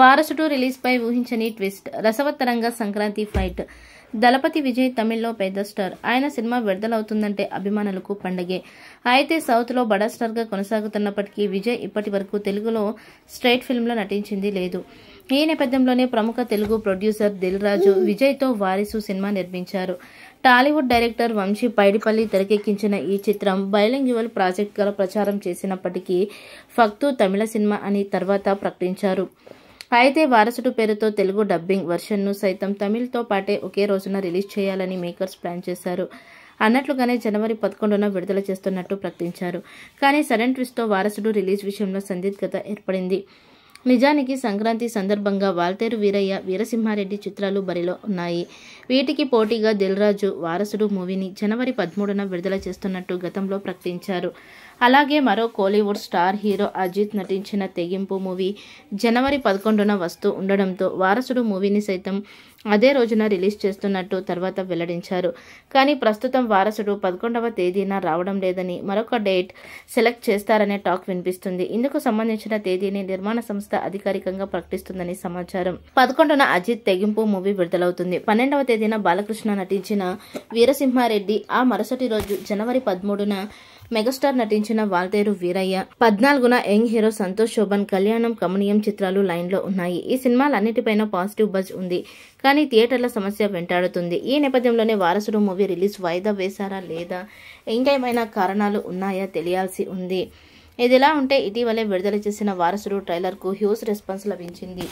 వారసుడు రిలీజ్పై ఊహించని ట్విస్ట్ రసవత్తరంగా సంక్రాంతి ఫైట్ దళపతి విజయ్ తమిళ్లో పెద్ద స్టార్ ఆయన సినిమా విడుదలవుతుందంటే అభిమానులకు పండగే అయితే సౌత్లో బడా స్టార్గా కొనసాగుతున్నప్పటికీ విజయ్ ఇప్పటి వరకు తెలుగులో స్ట్రైట్ ఫిల్మ్లో నటించింది లేదు ఈ నేపథ్యంలోనే ప్రముఖ తెలుగు ప్రొడ్యూసర్ దిల్ రాజు విజయ్తో వారిసు సినిమా నిర్మించారు టాలీవుడ్ డైరెక్టర్ వంశీ పైడిపల్లి తెరకెక్కించిన ఈ చిత్రం బైలింగ్ యువల్ ప్రాజెక్టుగా ప్రచారం చేసినప్పటికీ ఫక్తు తమిళ సినిమా అని తర్వాత ప్రకటించారు అయితే వారసుడు పేరుతో తెలుగు డబ్బింగ్ వర్షన్ను సైతం తమిళ్తో పాటే ఒకే రోజున రిలీజ్ చేయాలని మేకర్స్ ప్లాన్ చేశారు అన్నట్లుగానే జనవరి పదకొండున విడుదల చేస్తున్నట్టు ప్రకటించారు కానీ సడన్ ట్విస్ట్తో వారసుడు రిలీజ్ విషయంలో సందిగ్ధత ఏర్పడింది నిజానికి సంక్రాంతి సందర్భంగా వాల్తేరు వీరయ్య వీరసింహారెడ్డి చిత్రాలు బరిలో ఉన్నాయి వీటికి పోటీగా దిల్రాజు వారసుడు మూవీని జనవరి పదమూడున విడుదల చేస్తున్నట్టు గతంలో ప్రకటించారు అలాగే మరో కోలీవుడ్ స్టార్ హీరో అజిత్ నటించిన తెగింపు మూవీ జనవరి పదకొండున వస్తూ ఉండడంతో వారసుడు మూవీని సైతం అదే రోజున రిలీజ్ చేస్తున్నట్టు తర్వాత వెల్లడించారు కానీ ప్రస్తుతం వారసుడు పదకొండవ తేదీన రావడం లేదని మరొక డేట్ సెలెక్ట్ చేస్తారనే టాక్ వినిపిస్తుంది ఇందుకు సంబంధించిన తేదీని నిర్మాణ సంస్థ అధికారికంగా ప్రకటిస్తుందని సమాచారం పదకొండున అజిత్ తెగింపు మూవీ విడుదలవుతుంది పన్నెండవ తేదీన బాలకృష్ణ నటించిన వీరసింహారెడ్డి ఆ మరుసటి రోజు జనవరి పదమూడున మెగాస్టార్ నటించిన వాల్తేరు వీరయ్య పద్నాలుగున యంగ్ హీరో సంతోష్ శోభన్ కళ్యాణం కమనీయం చిత్రాలు లైన్లో ఉన్నాయి ఈ సినిమాలన్నిటిపైన పాజిటివ్ బజ్ ఉంది కానీ థియేటర్ల సమస్య వెంటాడుతుంది ఈ నేపథ్యంలోనే వారసుడు మూవీ రిలీజ్ వాయిదా వేశారా లేదా ఇంకేమైనా కారణాలు ఉన్నాయా తెలియాల్సి ఉంది ఇదిలా ఉంటే ఇటీవలే విడుదల చేసిన వారసుడు ట్రైలర్కు హ్యూజ్ రెస్పాన్స్ లభించింది